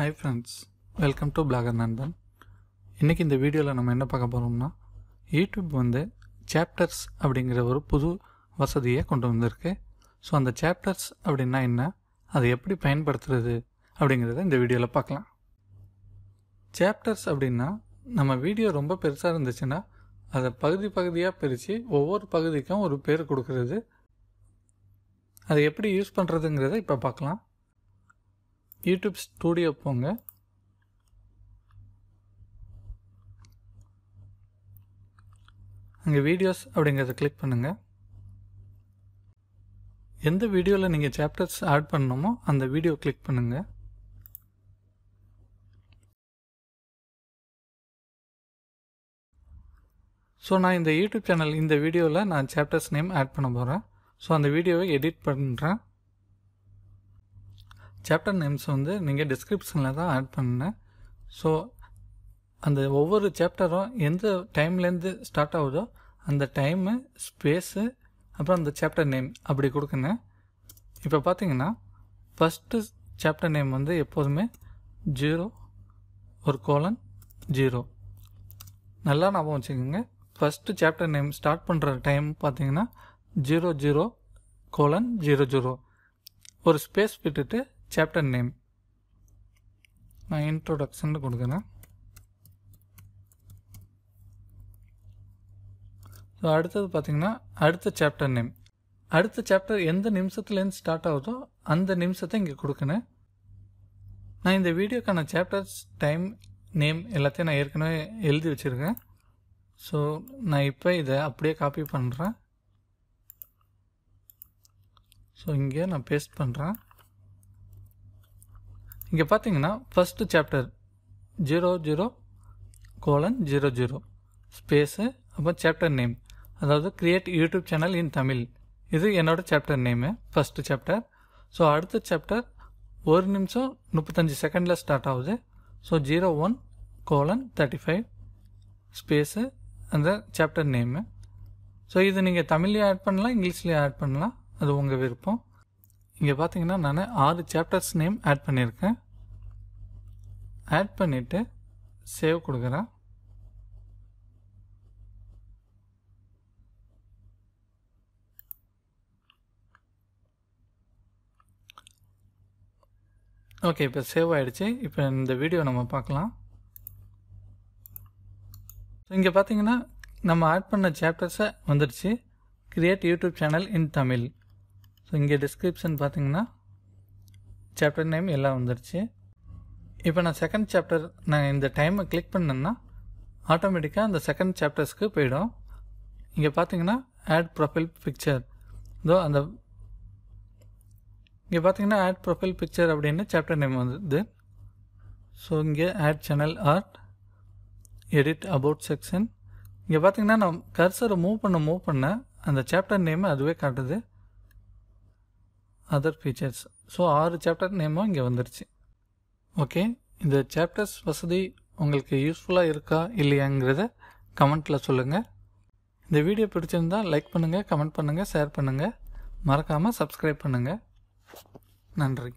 hi friends welcome to blogger நண்பன் இன்றைக்கி இந்த வீடியோவில் நம்ம என்ன பார்க்க போகிறோம்னா யூடியூப் வந்து சாப்டர்ஸ் அப்படிங்கிற ஒரு புது வசதியை கொண்டு வந்திருக்கு ஸோ அந்த சாப்டர்ஸ் அப்படின்னா என்ன அதை எப்படி பயன்படுத்துறது அப்படிங்கிறத இந்த வீடியோவில் பார்க்கலாம் சாப்டர்ஸ் அப்படின்னா நம்ம வீடியோ ரொம்ப பெருசாக இருந்துச்சுன்னா அதை பகுதி பகுதியாக பிரித்து ஒவ்வொரு பகுதிக்கும் ஒரு பேர் கொடுக்கறது அதை எப்படி யூஸ் பண்ணுறதுங்கிறத இப்போ பார்க்கலாம் யூடியூப் ஸ்டூடியோ போங்க அங்கே வீடியோஸ் அப்படிங்கிறத கிளிக் பண்ணுங்கள் எந்த வீடியோவில் நீங்கள் சாப்டர்ஸ் ஆட் பண்ணணுமோ அந்த வீடியோ கிளிக் பண்ணுங்கள் ஸோ நான் இந்த யூடியூப் சேனல் இந்த வீடியோவில் நான் சாப்டர்ஸ் நேம் ஆட் பண்ண போகிறேன் ஸோ அந்த வீடியோவை எடிட் பண்ணுறேன் சாப்டர் நேம்ஸ் வந்து நீங்கள் டிஸ்கிரிப்ஷனில் தான் ஆட் பண்ணேன் ஸோ அந்த ஒவ்வொரு சாப்டரும் எந்த டைம்லேருந்து ஸ்டார்ட் ஆகுதோ அந்த டைமு ஸ்பேஸு அப்புறம் அந்த சாப்டர் நேம் அப்படி கொடுக்குனேன் இப்போ பார்த்தீங்கன்னா ஃபஸ்ட்டு சாப்டர் நேம் வந்து எப்போதுமே ஜீரோ ஒரு கோலன் ஜீரோ நல்லா ஞாபகம் வச்சுக்கோங்க ஃபஸ்ட்டு சாப்டர் நேம் ஸ்டார்ட் பண்ணுற டைம் பார்த்தீங்கன்னா zero zero colon zero zero ஒரு ஸ்பேஸ் விட்டுட்டு சாப்டர் நேம் நான் இன்ட்ரோடக்ஷன் கொடுக்குறேன் ஸோ அடுத்தது பார்த்தீங்கன்னா அடுத்த சாப்டர் நேம் அடுத்த சாப்டர் எந்த நிமிஷத்துலேருந்து ஸ்டார்ட் ஆகுதோ அந்த நிமிஷத்தை இங்கே கொடுக்கணும் நான் இந்த வீடியோக்கான சாப்டர்ஸ் டைம் நேம் எல்லாத்தையும் நான் ஏற்கனவே எழுதி வச்சுருக்கேன் ஸோ நான் இப்போ இதை அப்படியே காப்பி பண்ணுறேன் ஸோ இங்கே நான் பேஸ்ட் பண்ணுறேன் இங்கே பார்த்தீங்கன்னா first chapter zero zero colon zero zero space அப்புறம் சாப்டர் நேம் அதாவது create YouTube channel in Tamil இது என்னோட chapter name first chapter so அடுத்த சாப்டர் ஒரு நிமிஷம் முப்பத்தஞ்சு செகண்டில் ஸ்டார்ட் ஆகுது so zero one colon thirty five space அந்த சாப்டர் நேமு ஸோ இது நீங்கள் தமிழ்லேயும் ஆட் பண்ணலாம் இங்கிலீஷ்லேயும் ஆட் பண்ணலாம் அது உங்கள் விருப்பம் இங்கே பார்த்தீங்கன்னா நான் ஆறு சாப்டர்ஸ் நேம் ஆட் பண்ணியிருக்கேன் ஆட் பண்ணிவிட்டு சேவ் கொடுக்குறேன் ஓகே இப்போ சேவ் ஆகிடுச்சு இப்போ இந்த வீடியோ நம்ம பார்க்கலாம் இங்கே பார்த்தீங்கன்னா நம்ம ஆட் பண்ண சாப்டர்ஸை வந்துடுச்சு create YouTube channel in Tamil so இங்கே டிஸ்கிரிப்ஷன் பார்த்தீங்கன்னா சாப்டர் நேம் எல்லாம் வந்துருச்சு இப்போ நான் செகண்ட் சாப்டர் நான் இந்த டைமை கிளிக் பண்ணேன்னா ஆட்டோமேட்டிக்காக அந்த செகண்ட் சாப்டர்ஸ்க்கு போயிடும் இங்கே பார்த்தீங்கன்னா ஆட் ப்ரொஃபைல் பிக்சர் இதோ அந்த இங்கே பார்த்தீங்கன்னா ஆட் ப்ரொஃபைல் பிக்சர் அப்படின்னு சாப்டர் நேம் வந்தது ஸோ இங்கே add channel art edit about section இங்கே பார்த்தீங்கன்னா நான் கர்சரை மூவ் பண்ண மூவ் பண்ண அந்த சாப்டர் நேம் அதுவே காட்டுது அதர் ஃபீச்சர்ஸ் ஸோ ஆறு சாப்டர் நேமும் இங்கே வந்துருச்சு ஓகே இந்த சாப்டர்ஸ் வசதி உங்களுக்கு யூஸ்ஃபுல்லாக இருக்கா இல்லையாங்கிறத கமெண்ட்டில் சொல்லுங்கள் இந்த வீடியோ பிடிச்சிருந்தால் லைக் பண்ணுங்கள் கமெண்ட் பண்ணுங்கள் ஷேர் பண்ணுங்கள் மறக்காமல் சப்ஸ்கிரைப் பண்ணுங்கள் நன்றி